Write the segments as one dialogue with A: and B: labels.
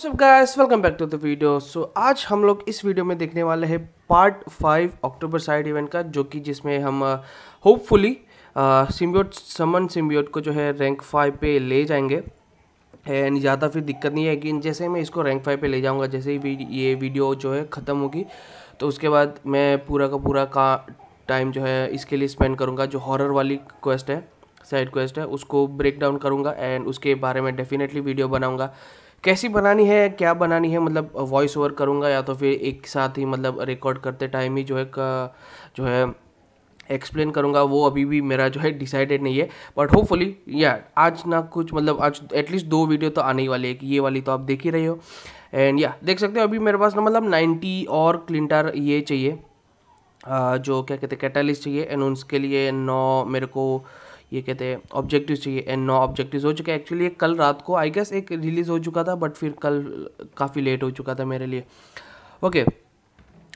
A: What's up guys? Welcome back to the video. So आज हम लोग इस वीडियो में देखने वाले हैं part five October side event का जो कि जिसमें हम होपफुली सिम्बियोट समन सिम्बियोट को जो है रैंक फाइव पे ले जाएंगे एंड ज़्यादा फिर दिक्कत नहीं है कि जैसे मैं इसको रैंक फाइव पे ले जाऊंगा जैसे ही ये वीडियो जो है ख़त्म होगी तो उसके बाद मैं पूरा का पूरा का टाइम जो है इसके लिए स्पेंड करूँगा जो हॉरर वाली क्वेस्ट है साइड क्वेस्ट है उसको ब्रेक डाउन करूँगा एंड उसके बारे में डेफिनेटली वीडियो बनाऊँगा कैसी बनानी है क्या बनानी है मतलब वॉइस ओवर करूँगा या तो फिर एक साथ ही मतलब रिकॉर्ड करते टाइम ही जो है का जो है एक्सप्लेन करूँगा वो अभी भी मेरा जो है डिसाइडेड नहीं है बट होपफुली या आज ना कुछ मतलब आज एटलीस्ट दो वीडियो तो आने ही वाली है कि ये वाली तो आप देख ही रहे हो एंड या देख सकते हो अभी मेरे पास ना मतलब नाइन्टी और क्लिंटर ये चाहिए जो क्या कहते हैं कैटालिस्ट चाहिए एंड उनके लिए नौ मेरे को ये कहते हैं ऑब्जेक्टिव चाहिए एंड नो ऑब्जेक्टिव हो चुके हैं एक्चुअली ये कल रात को आई गेस एक रिलीज़ हो चुका था बट फिर कल काफ़ी लेट हो चुका था मेरे लिए ओके okay.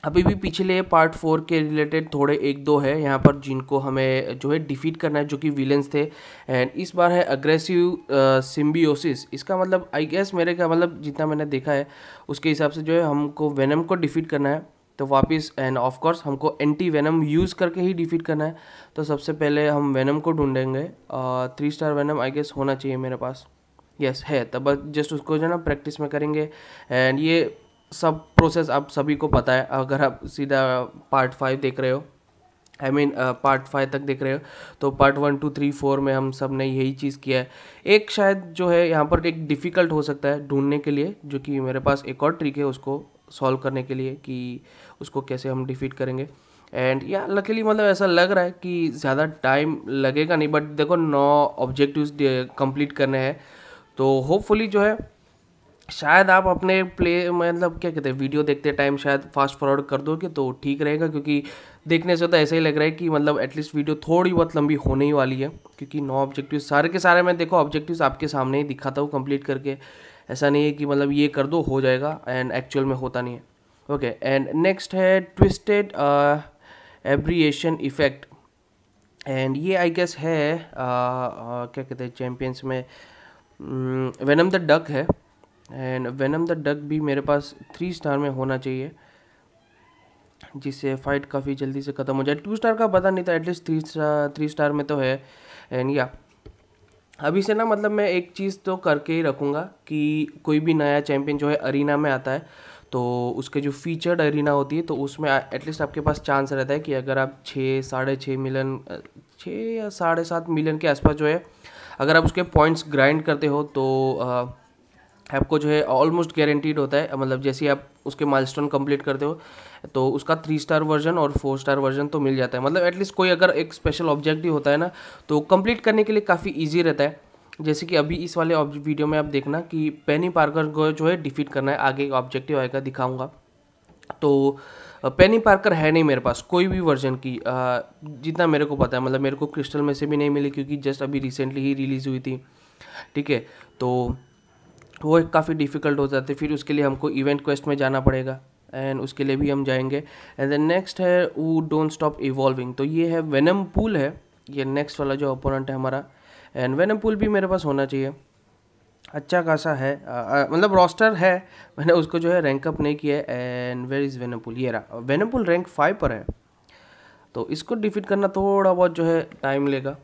A: अभी भी पिछले पार्ट फोर के रिलेटेड थोड़े एक दो है यहाँ पर जिनको हमें जो है डिफीट करना है जो कि विलेंस थे एंड इस बार है अग्रेसिव सिम्बियोसिस uh, इसका मतलब आई गेस मेरे का मतलब जितना मैंने देखा है उसके हिसाब से जो है हमको वेनम को डिफीट करना है तो वापस एंड ऑफ कोर्स हमको एंटी वेनम यूज़ करके ही डिफीट करना है तो सबसे पहले हम वेनम को ढूंढेंगे three star venom I guess होना चाहिए मेरे पास यस yes, है तब तो जस्ट उसको जो है ना प्रैक्टिस में करेंगे एंड ये सब प्रोसेस आप सभी को पता है अगर आप सीधा पार्ट फाइव देख रहे हो आई मीन पार्ट फाइव तक देख रहे हो तो part one two three four में हम सब ने यही चीज़ किया है एक शायद जो है यहाँ पर एक डिफ़िकल्ट हो सकता है ढूंढने के लिए जो कि मेरे पास एक और ट्रिक है उसको सॉल्व करने के लिए कि उसको कैसे हम डिफीट करेंगे एंड या लकीली मतलब ऐसा लग रहा है कि ज़्यादा टाइम लगेगा नहीं बट देखो नौ ऑब्जेक्टिव कंप्लीट करने हैं तो होपफुली जो है शायद आप अपने प्ले मतलब क्या कहते हैं वीडियो देखते टाइम शायद फास्ट फॉरवर्ड कर दोगे तो ठीक रहेगा क्योंकि देखने से तो ऐसा ही लग रहा है कि मतलब एटलीस्ट वीडियो थोड़ी बहुत लंबी होने ही वाली है क्योंकि नौ ऑब्जेक्टिव सारे के सारे मैं देखो ऑब्जेक्टिव आपके सामने ही दिखाता हूँ कंप्लीट करके ऐसा नहीं है कि मतलब ये कर दो हो जाएगा एंड एक्चुअल में होता नहीं है ओके एंड नेक्स्ट है ट्विस्टेड एब्रिएशन इफेक्ट एंड ये आई गेस है uh, uh, क्या कहते हैं चैम्पियंस में वेनम द डक है एंड वेनम द डक भी मेरे पास थ्री स्टार में होना चाहिए जिससे फाइट काफ़ी जल्दी से ख़त्म हो जाए टू स्टार का पता नहीं था at least three star three star में तो है एंड या अभी से ना मतलब मैं एक चीज़ तो करके ही रखूँगा कि कोई भी नया चैम्पियन जो है अरीना में आता है तो उसके जो फीचर्ड अरीना होती है तो उसमें एटलीस्ट आपके पास चांस रहता है कि अगर आप छः साढ़े छः मिलियन छः या साढ़े सात मिलियन के आसपास जो है अगर आप उसके पॉइंट्स ग्राइंड करते हो तो आपको जो है ऑलमोस्ट गारंटीड होता है मतलब जैसे आप उसके माइलस्टोन कंप्लीट करते हो तो उसका थ्री स्टार वर्जन और फोर स्टार वर्जन तो मिल जाता है मतलब एटलीस्ट कोई अगर एक स्पेशल ऑब्जेक्ट ही होता है ना तो कंप्लीट करने के लिए काफ़ी ईजी रहता है जैसे कि अभी इस वाले वीडियो में आप देखना कि पेनी पार्कर को जो है डिफीट करना है आगे एक ऑब्जेक्टिव आएगा दिखाऊंगा तो पेनी पार्कर है नहीं मेरे पास कोई भी वर्जन की जितना मेरे को पता है मतलब मेरे को क्रिस्टल में से भी नहीं मिली क्योंकि जस्ट अभी रिसेंटली ही रिलीज़ हुई थी ठीक है तो वो काफ़ी डिफ़िकल्ट हो जाते फिर उसके लिए हमको इवेंट क्वेस्ट में जाना पड़ेगा एंड उसके लिए भी हम जाएंगे एंड देन नेक्स्ट है वो डोंट स्टॉप इवॉल्विंग तो ये है वेनम पूल है ये नेक्स्ट वाला जो ओपोनेंट है हमारा एंड वेनम पूल भी मेरे पास होना चाहिए अच्छा खासा है मतलब रोस्टर है मैंने उसको जो है रैंकअप नहीं किया है एंड वेर इज़ पुल ये रहा पुल रैंक फाइव पर है तो इसको डिफीट करना थोड़ा बहुत जो है टाइम लेगा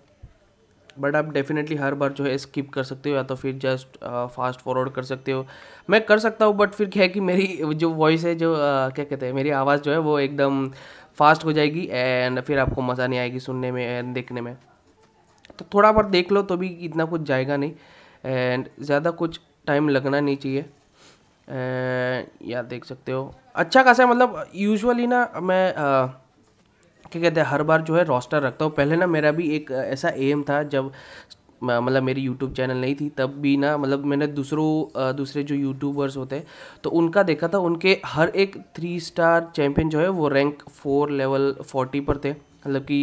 A: बट आप डेफिनेटली हर बार जो है स्किप कर सकते हो या तो फिर जस्ट फास्ट फॉरवर्ड कर सकते हो मैं कर सकता हूँ बट फिर क्या है कि मेरी जो वॉइस है जो आ, क्या कहते हैं मेरी आवाज़ जो है वो एकदम फास्ट हो जाएगी एंड फिर आपको मज़ा नहीं आएगी सुनने में एंड देखने में तो थोड़ा बहुत देख लो तो भी इतना कुछ जाएगा नहीं एंड ज़्यादा कुछ टाइम लगना नहीं चाहिए या देख सकते हो अच्छा खासा मतलब यूजुअली ना मैं आ, क्या कहते हैं हर बार जो है रोस्टर रखता हूँ पहले ना मेरा भी एक ऐसा एम था जब मतलब मेरी यूट्यूब चैनल नहीं थी तब भी ना मतलब मैंने दूसरों दूसरे जो यूट्यूबर्स होते हैं तो उनका देखा था उनके हर एक थ्री स्टार चैम्पियन जो है वो रैंक फोर लेवल फोर्टी पर थे मतलब कि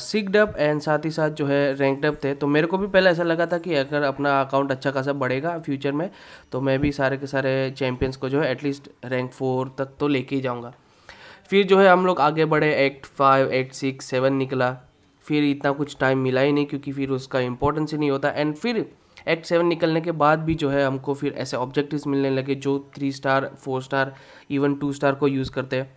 A: सिक डप एंड साथ ही साथ जो है रैंक डप थे तो मेरे को भी पहले ऐसा लगा था कि अगर अपना अकाउंट अच्छा खासा बढ़ेगा फ्यूचर में तो मैं भी सारे के सारे चैम्पियंस को जो है एटलीस्ट रैंक फोर तक तो लेके ही जाऊँगा फिर जो है हम लोग आगे बढ़े act five act six seven निकला फिर इतना कुछ टाइम मिला ही नहीं क्योंकि फिर उसका इम्पोर्टेंस ही नहीं होता एंड फिर एक्ट सेवन निकलने के बाद भी जो है हमको फिर ऐसे ऑब्जेक्टिव्स मिलने लगे जो three star four star even two star को यूज़ करते हैं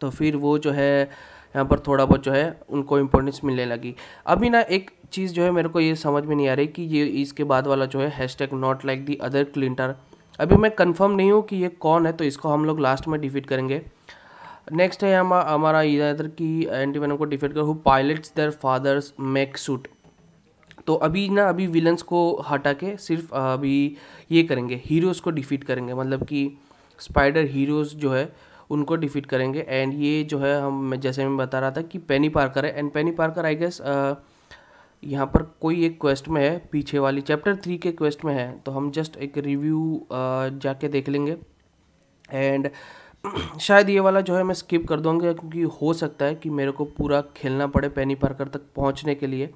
A: तो फिर वो जो है यहाँ पर थोड़ा बहुत जो है उनको इम्पोर्टेंस मिलने लगी अभी ना एक चीज़ जो है मेरे को ये समझ में नहीं आ रही कि ये इसके बाद वाला जो है hashtag not like the other Klyntar अभी मैं कंफर्म नहीं हूँ कि ये कौन है तो इसको हम लोग लास्ट में डिफीट करेंगे नेक्स्ट है हम हमारा इधर की एंटी वेनम को डिफेक्ट कर who pilots their father's mech suit तो अभी ना अभी विलन्स को हटा के सिर्फ अभी ये करेंगे हीरोज़ को डिफीट करेंगे मतलब कि स्पाइडर हीरोज़ जो है उनको डिफीट करेंगे एंड ये जो है हम जैसे मैं बता रहा था कि पेनी पार्कर है and Penny Parker I guess यहाँ पर कोई एक क्वेस्ट में है पीछे वाली चैप्टर थ्री के क्वेस्ट में है तो हम जस्ट एक रिव्यू जाके देख लेंगे एंड uh, शायद ये वाला जो है मैं स्किप कर दूंगा क्योंकि हो सकता है कि मेरे को पूरा खेलना पड़े पैनी पार्कर तक पहुँचने के लिए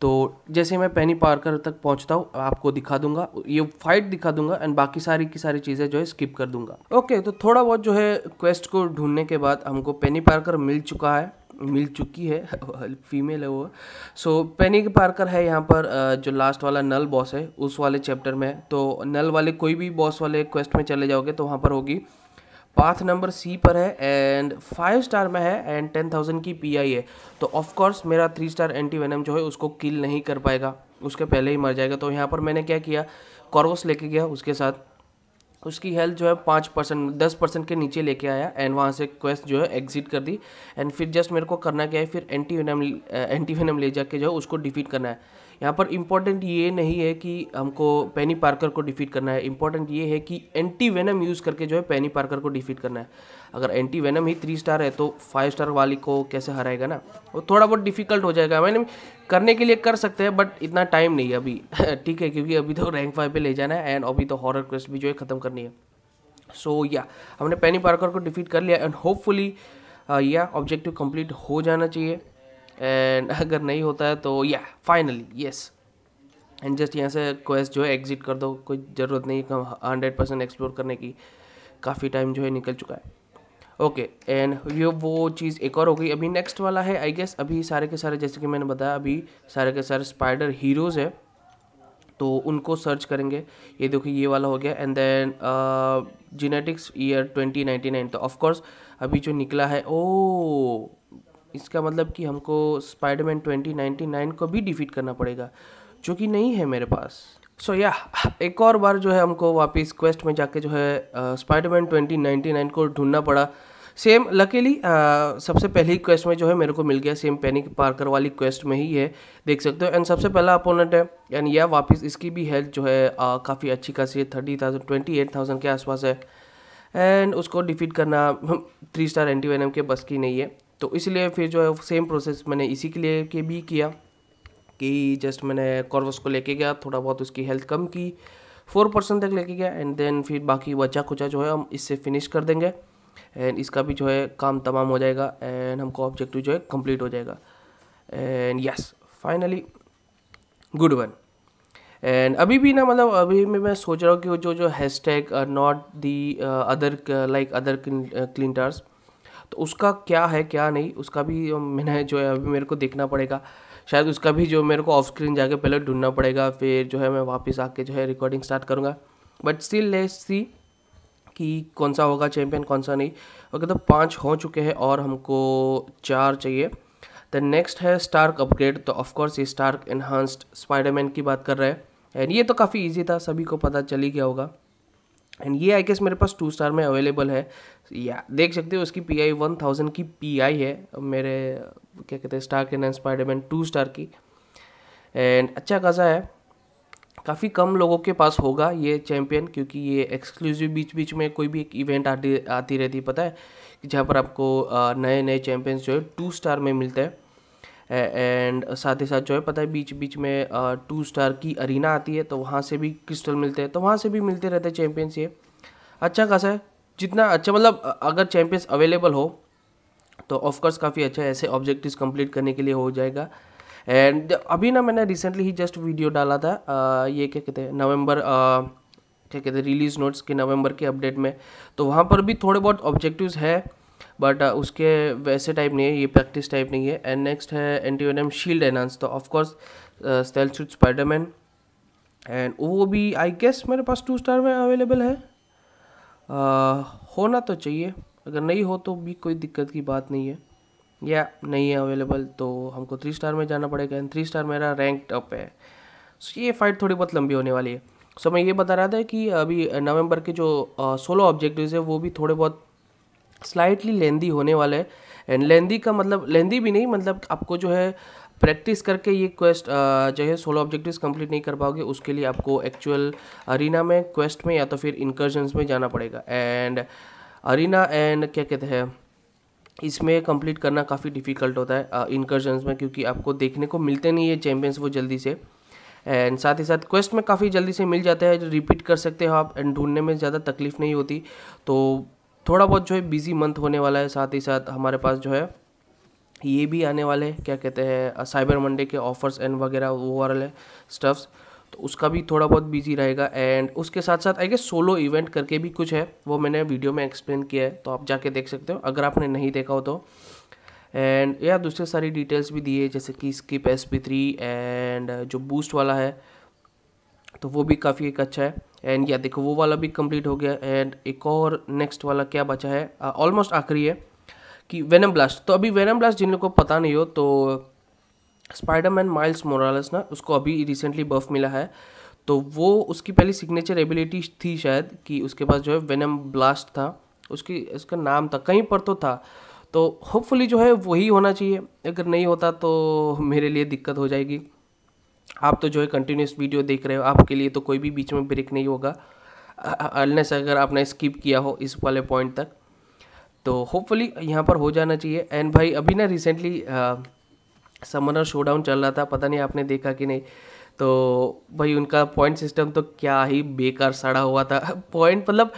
A: तो जैसे मैं पैनी पार्कर तक पहुंचता हूँ आपको दिखा दूंगा ये फाइट दिखा दूंगा एंड बाकी सारी की सारी चीज़ें जो है स्किप कर दूंगा ओके तो थोड़ा बहुत जो है क्वेस्ट को ढूंढने के बाद हमको पैनी पार्कर मिल चुका है मिल चुकी है फीमेल है वो सो पेनी पार्कर है यहाँ पर जो लास्ट वाला नल बॉस है उस वाले चैप्टर में तो नल वाले कोई भी बॉस वाले क्वेस्ट में चले जाओगे तो वहाँ पर होगी पाथ नंबर सी पर है एंड फाइव स्टार में है एंड टेन थाउजेंड की पी आई है तो ऑफकोर्स मेरा थ्री स्टार एंटी वेनम जो है उसको किल नहीं कर पाएगा उसके पहले ही मर जाएगा तो यहाँ पर मैंने क्या किया कॉर्वस लेके गया उसके साथ उसकी हेल्थ जो है पाँच परसेंट दस परसेंट के नीचे लेके आया एंड वहाँ से क्वेस्ट जो है एग्जिट कर दी एंड फिर जस्ट मेरे को करना क्या है फिर एंटी वेनम एंटी वेनम ले जाके जो है उसको डिफीट करना है यहाँ पर इम्पॉर्टेंट ये नहीं है कि हमको पेनी पार्कर को डिफीट करना है इम्पॉर्टेंट ये है कि एंटी वेनम यूज़ करके जो है पेनी पार्कर को डिफीट करना है अगर एंटी वेनम ही थ्री स्टार है तो फाइव स्टार वाली को कैसे हराएगा ना वो थोड़ा बहुत डिफिकल्ट हो जाएगा मैंने करने के लिए कर सकते हैं बट इतना टाइम नहीं है अभी ठीक है क्योंकि अभी तो रैंक फाइव पर ले जाना है एंड अभी तो हॉर क्वेस्ट भी जो है ख़त्म करनी है सो so, या yeah, हमने पैनी पार्कर को डिफीट कर लिया एंड होपफुली या ऑब्जेक्टिव कम्प्लीट हो जाना चाहिए एंड अगर नहीं होता है तो या फाइनली येस एंड जस्ट यहाँ से क्वेस्ट जो है एग्जिट कर दो कोई ज़रूरत नहीं है हंड्रेड परसेंट एक्सप्लोर करने की काफ़ी टाइम जो है निकल चुका है ओके एंड ये वो चीज़ एक और हो गई अभी नेक्स्ट वाला है आई गेस अभी सारे के सारे जैसे कि मैंने बताया अभी सारे के सारे स्पाइडर हीरोज़ है तो उनको सर्च करेंगे ये देखो ये वाला हो गया and then genetics year twenty ninety nine तो ऑफकोर्स अभी जो निकला है ओ oh, इसका मतलब कि हमको स्पाइडरमैन ट्वेंटी नाइन्टी नाइन को भी डिफीट करना पड़ेगा जो कि नहीं है मेरे पास सो so, या yeah, एक और बार जो है हमको वापस क्वेस्ट में जाके जो है स्पाइडरमैन ट्वेंटी नाइन्टी नाइन को ढूंढना पड़ा सेम लकीली सबसे पहली क्वेस्ट में जो है मेरे को मिल गया सेम पैनिक पार्कर वाली क्वेस्ट में ही है देख सकते हो एंड सबसे पहला अपोनेंट है एंड या वापस इसकी भी हेल्थ जो है uh, काफ़ी अच्छी खासी है thirty thousand twenty eight thousand के आसपास है एंड उसको डिफीट करना थ्री स्टार एंटी वेनम के बस की नहीं है तो इसलिए फिर जो है सेम प्रोसेस मैंने इसी के लिए के भी किया कि जस्ट मैंने कॉर्वस को लेके गया थोड़ा बहुत उसकी हेल्थ कम की फोर परसेंट तक लेके गया एंड देन फिर बाकी बचा खुचा जो है हम इससे फिनिश कर देंगे एंड इसका भी जो है काम तमाम हो जाएगा एंड हमको ऑब्जेक्टिव जो है कंप्लीट हो जाएगा and yes finally good one and अभी भी ना मतलब अभी भी मैं सोच रहा हूँ कि जो जो hashtag not the other like other Klyntars तो उसका क्या है क्या नहीं उसका भी मैंने जो है अभी मेरे को देखना पड़ेगा शायद उसका भी जो मेरे को ऑफ स्क्रीन जाके पहले ढूंढना पड़ेगा फिर जो है मैं वापस आके जो है रिकॉर्डिंग स्टार्ट करूँगा बट स्टिल लेट्स सी कि कौन सा होगा चैम्पियन कौन सा नहीं ओके तो पाँच हो चुके हैं और हमको चार चाहिए द नेक्स्ट है स्टार्क अपग्रेड तो ऑफकोर्स ये स्टार्क इन्हांस्ड स्पाइडरमैन की बात कर रहे हैं एंड ये तो काफ़ी ईजी था सभी को पता चल ही गया होगा एंड ये आई गेस मेरे पास टू स्टार में अवेलेबल है या देख सकते हो उसकी पी आई वन थाउजेंड की पी आई है मेरे क्या कहते हैं स्टार के नाइन स्पाइडरमैन टू स्टार की एंड अच्छा खासा है काफ़ी कम लोगों के पास होगा ये चैम्पियन क्योंकि ये एक्सक्लूसिव बीच बीच में कोई भी एक इवेंट आती आती रहती पता है जहाँ पर आपको नए नए चैम्पियंस जो है टू स्टार में मिलते हैं एंड साथ ही साथ जो है पता है बीच बीच में टू स्टार की अरीना आती है तो वहाँ से भी क्रिस्टल मिलते हैं तो वहाँ से भी मिलते रहते हैं चैम्पियंस ये अच्छा खासा है जितना अच्छा मतलब अगर चैम्पियंस अवेलेबल हो तो ऑफकोर्स काफ़ी अच्छा ऐसे ऑब्जेक्टिव कंप्लीट करने के लिए हो जाएगा एंड अभी ना मैंने रिसेंटली ही जस्ट वीडियो डाला था आ, ये क्या कहते हैं नवंबर क्या कहते हैं रिलीज नोट्स के नवंबर के अपडेट में तो वहाँ पर भी थोड़े बहुत ऑब्जेक्टिव्स है बट uh, उसके वैसे टाइप नहीं है ये प्रैक्टिस टाइप नहीं है एंड नेक्स्ट है एंटीवेनम शील्ड एनहांस तो of course stealth suit Spiderman and वो भी आई गेस मेरे पास टू स्टार में अवेलेबल है uh, होना तो चाहिए अगर नहीं हो तो भी कोई दिक्कत की बात नहीं है या नहीं है अवेलेबल तो हमको थ्री स्टार में जाना पड़ेगा एंड थ्री स्टार मेरा रैंक अप है सो ये फाइट थोड़ी बहुत लंबी होने वाली है सो मैं ये बता रहा था कि अभी नवंबर के जो सोलो ऑब्जेक्टिव्स है वो भी थोड़े बहुत स्लाइटली लेंदी होने वाला है एंड लेंदी का मतलब लेंदी भी नहीं मतलब आपको जो है प्रैक्टिस करके ये क्वेस्ट जो है सोलो ऑब्जेक्टिव्स कंप्लीट नहीं कर पाओगे उसके लिए आपको एक्चुअल अरीना में क्वेस्ट में या तो फिर इंकर्जन्स में जाना पड़ेगा एंड अरीना एंड क्या कहते हैं इसमें कंप्लीट करना काफ़ी डिफ़िकल्ट होता है इंकर्जन्स में क्योंकि आपको देखने को मिलते नहीं है चैम्पियंस वो जल्दी से एंड साथ ही साथ क्वेस्ट में काफ़ी जल्दी से मिल जाता है जो रिपीट कर सकते हो आप एंड ढूंढने में ज़्यादा तकलीफ़ नहीं होती तो थोड़ा बहुत जो है बिजी मंथ होने वाला है साथ ही साथ हमारे पास जो है ये भी आने वाले क्या कहते हैं साइबर मंडे के ऑफर्स एंड वगैरह वो वाले स्टफ्स तो उसका भी थोड़ा बहुत बिजी रहेगा एंड उसके साथ साथ आई गेस सोलो इवेंट करके भी कुछ है वो मैंने वीडियो में एक्सप्लेन किया है तो आप जाके देख सकते हो अगर आपने नहीं देखा हो तो एंड या दूसरे सारी डिटेल्स भी दिए जैसे कि skip S P three and जो बूस्ट वाला है तो वो भी काफ़ी एक अच्छा है एंड या देखो वो वाला भी कंप्लीट हो गया एंड एक और नेक्स्ट वाला क्या बचा है ऑलमोस्ट आखिरी है कि वेनम ब्लास्ट तो अभी वेनम ब्लास्ट जिन लोगों को पता नहीं हो तो स्पाइडरमैन माइल्स मोरालस ना उसको अभी रिसेंटली बफ मिला है तो वो उसकी पहली सिग्नेचर एबिलिटी थी शायद कि उसके पास जो है वेनम ब्लास्ट था उसकी उसका नाम था कहीं पर तो था तो होपफुली जो है वही होना चाहिए अगर नहीं होता तो मेरे लिए दिक्कत हो जाएगी आप तो जो है कंटिन्यूस वीडियो देख रहे हो आपके लिए तो कोई भी बीच में ब्रेक नहीं होगा अलनेस अगर आपने स्किप किया हो इस वाले पॉइंट तक तो होपफुली यहाँ पर हो जाना चाहिए एंड भाई अभी ना रिसेंटली समनर शोडाउन चल रहा था पता नहीं आपने देखा कि नहीं तो भाई उनका पॉइंट सिस्टम तो क्या ही बेकार सड़ा हुआ था पॉइंट मतलब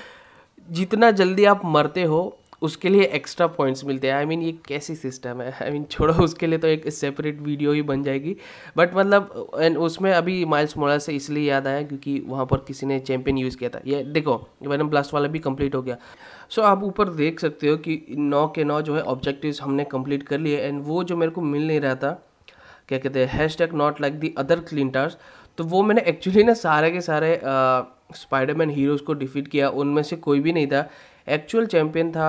A: जितना जल्दी आप मरते हो उसके लिए एक्स्ट्रा पॉइंट्स मिलते हैं आई मीन ये कैसी सिस्टम है आई मीन छोड़ो उसके लिए तो एक सेपरेट वीडियो ही बन जाएगी बट मतलब एंड उसमें अभी माइल्स मोड़ा से इसलिए याद आया क्योंकि वहाँ पर किसी ने चैम्पियन यूज़ किया था ये देखो वैनम ब्लास्ट वाला भी कंप्लीट हो गया सो आप ऊपर देख सकते हो कि नौ के नौ जो है ऑब्जेक्टिव हमने कम्प्लीट कर लिए एंड वो जो मेरे को मिल नहीं रहा था क्या कहते हैं hashtag not like the other Klyntars तो वो मैंने एक्चुअली ना सारे के सारे स्पाइडरमैन हीरोज़ को डिफीट किया उनमें से कोई भी नहीं था एक्चुअल चैम्पियन था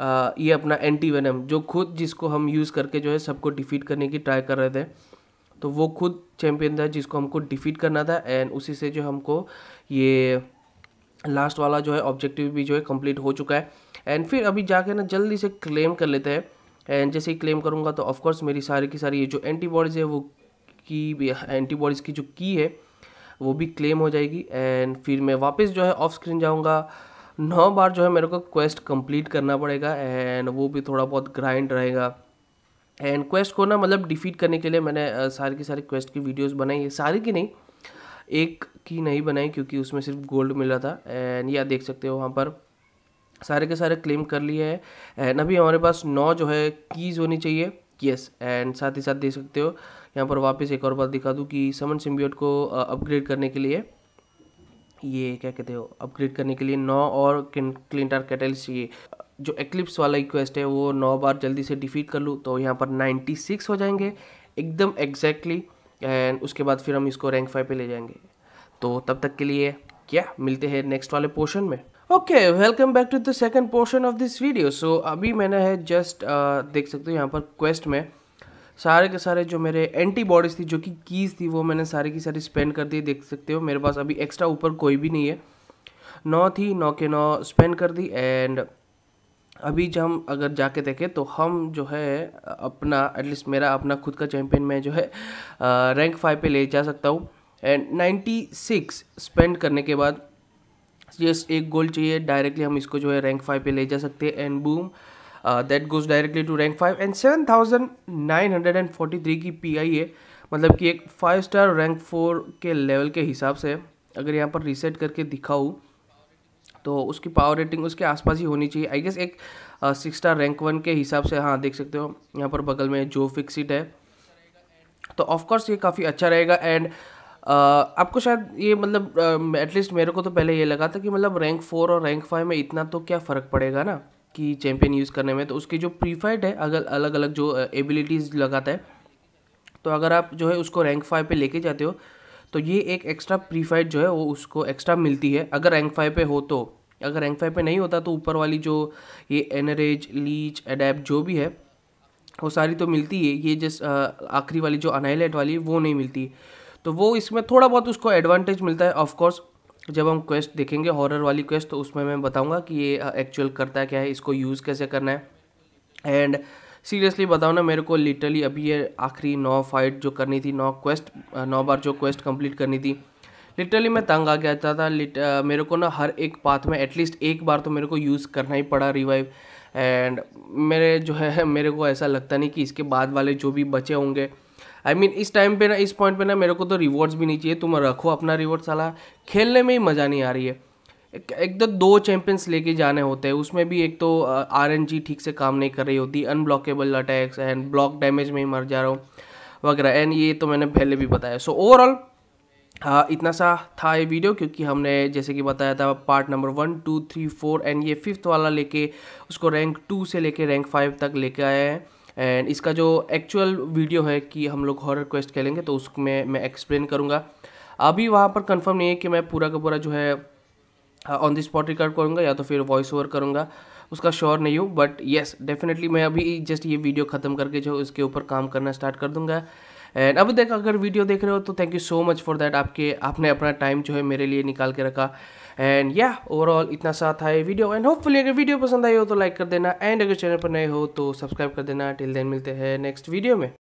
A: आ, ये अपना एंटी वेनम जो खुद जिसको हम यूज़ करके जो है सबको डिफीट करने की ट्राई कर रहे थे तो वो खुद चैम्पियन था जिसको हमको डिफीट करना था एंड उसी से जो हमको ये लास्ट वाला जो है ऑब्जेक्टिव भी जो है कंप्लीट हो चुका है एंड फिर अभी जाके ना जल्दी से क्लेम कर लेते हैं एंड जैसे ही क्लेम करूँगा तो ऑफकोर्स मेरी सारी की सारी ये जो एंटीबॉडीज़ है वो की एंटीबॉडीज़ की जो की है वो भी क्लेम हो जाएगी एंड फिर मैं वापस जो है ऑफ स्क्रीन जाऊँगा नौ बार जो है मेरे को क्वेस्ट कंप्लीट करना पड़ेगा एंड वो भी थोड़ा बहुत ग्राइंड रहेगा एंड क्वेस्ट को ना मतलब डिफीट करने के लिए मैंने सारी की सारी क्वेस्ट की वीडियोस बनाई है सारी की नहीं एक की नहीं बनाई क्योंकि उसमें सिर्फ गोल्ड मिला था एंड या देख सकते हो वहाँ पर सारे के सारे क्लेम कर लिए हैं एंड अभी हमारे पास नौ जो है कीज़ होनी चाहिए यस एंड साथ ही साथ देख सकते हो यहाँ पर वापस एक और बात दिखा दूँ कि समन सिम्बियोट को अपग्रेड करने के लिए ये क्या कहते हो अपग्रेड करने के लिए नौ और क्लिंटर कैटल्स चाहिए जो एक्लिप्स वाला इक्वेस्ट है वो नौ बार जल्दी से डिफीट कर लूँ तो यहाँ पर नाइन्टी सिक्स हो जाएंगे एकदम एग्जैक्टली एंड उसके बाद फिर हम इसको रैंक फाइव पे ले जाएंगे तो तब तक के लिए क्या मिलते हैं नेक्स्ट वाले पोर्शन में okay welcome back to the second portion of this video so अभी मैंने है जस्ट uh, देख सकते हो यहाँ पर क्वेस्ट में सारे के सारे जो मेरे एंटीबॉडीज़ थी जो कि कीज़ थी वो मैंने सारे की सारी स्पेंड कर दी देख सकते हो मेरे पास अभी एक्स्ट्रा ऊपर कोई भी नहीं है नौ थी नौ के नौ स्पेंड कर दी एंड अभी जब हम अगर जाके देखें तो हम जो है अपना एटलीस्ट मेरा अपना खुद का चैम्पियन मैं जो है रैंक फाइव पे ले जा सकता हूँ एंड नाइन्टी सिक्स स्पेंड करने के बाद जस्ट एक गोल चाहिए डायरेक्टली हम इसको जो है रैंक फाइव पे ले जा सकते हैं and boom that goes directly to rank five and seven thousand nine hundred and forty three की पी आई है मतलब कि एक फाइव स्टार रैंक फोर के लेवल के हिसाब से अगर यहाँ पर रीसेट करके दिखाऊँ तो उसकी पावर रेटिंग उसके आसपास ही होनी चाहिए आई गेस एक सिक्स स्टार रैंक वन के हिसाब से हाँ देख सकते हो यहाँ पर बगल में जो फिक्सिट है तो ऑफकोर्स ये काफ़ी अच्छा रहेगा एंड Uh, आपको शायद ये मतलब एटलीस्ट uh, मेरे को तो पहले ये लगा था कि मतलब रैंक फोर और रैंक फाइव में इतना तो क्या फ़र्क पड़ेगा ना की चैम्पियन यूज़ करने में तो उसकी जो प्रीफाइट है अगर अलग अलग जो एबिलिटीज़ लगाता है तो अगर आप जो है उसको रैंक फाइव पे लेके जाते हो तो ये एक एक्स्ट्रा प्रीफाइट जो है वो उसको एक्स्ट्रा मिलती है अगर रैंक फाइव पे हो तो अगर रैंक फाइव पे नहीं होता तो ऊपर वाली जो ये एनरेज लीच अडेप्ट जो भी है वो सारी तो मिलती है ये जिस आखिरी वाली जो अनाइलेट वाली वो नहीं मिलती तो वो इसमें थोड़ा बहुत उसको एडवांटेज मिलता है ऑफकोर्स जब हम क्वेस्ट देखेंगे हॉरर वाली क्वेस्ट तो उसमें मैं बताऊंगा कि ये एक्चुअल करता क्या है इसको यूज़ कैसे करना है एंड सीरियसली बताओ ना मेरे को लिटरली अभी ये आखिरी नौ फाइट जो करनी थी नौ क्वेस्ट नौ बार जो क्वेस्ट कंप्लीट करनी थी लिटरली मैं तंग आ गया था, था लिट, आ, मेरे को ना हर एक पाथ में एटलीस्ट एक बार तो मेरे को यूज़ करना ही पड़ा रिवाइव एंड मेरे जो है मेरे को ऐसा लगता नहीं कि इसके बाद वाले जो भी बचे होंगे आई I मीन mean, इस टाइम पे ना इस पॉइंट पे ना मेरे को तो रिवॉर्ड्स भी नहीं चाहिए तुम रखो अपना रिवॉर्ड साला खेलने में ही मज़ा नहीं आ रही है एक, एक तो दो चैंपियंस लेके जाने होते हैं उसमें भी एक तो आर एन जी ठीक से काम नहीं कर रही होती unblockable attacks and block damage में ही मर जा रहा हूँ वगैरह एंड ये तो मैंने पहले भी बताया सो so, ओवरऑल इतना सा था ये वीडियो क्योंकि हमने जैसे कि बताया था part number one two three four and ये फिफ्थ वाला लेके उसको रैंक टू से लेके रैंक फाइव तक लेके आए हैं एंड इसका जो एक्चुअल वीडियो है कि हम लोग हॉरर क्वेस्ट खेलेंगे तो उसमें मैं एक्सप्लेन करूँगा अभी वहाँ पर कंफर्म नहीं है कि मैं पूरा का पूरा जो है ऑन द स्पॉट रिकॉर्ड करूँगा या तो फिर वॉइस ओवर करूँगा उसका श्योर नहीं हूँ बट येस डेफिनेटली मैं अभी जस्ट ये वीडियो ख़त्म करके जो इसके ऊपर काम करना स्टार्ट कर दूँगा एंड अभी देख अगर वीडियो देख रहे हो तो thank you so much for that आपके आपने अपना टाइम जो है मेरे लिए निकाल के रखा एंड या ओवरऑल इतना साथ आए वीडियो एंड होपफुली अगर वीडियो पसंद आई हो तो लाइक कर देना एंड अगर चैनल पर नए हो तो सब्सक्राइब कर देना टिल देन मिलते हैं नेक्स्ट वीडियो में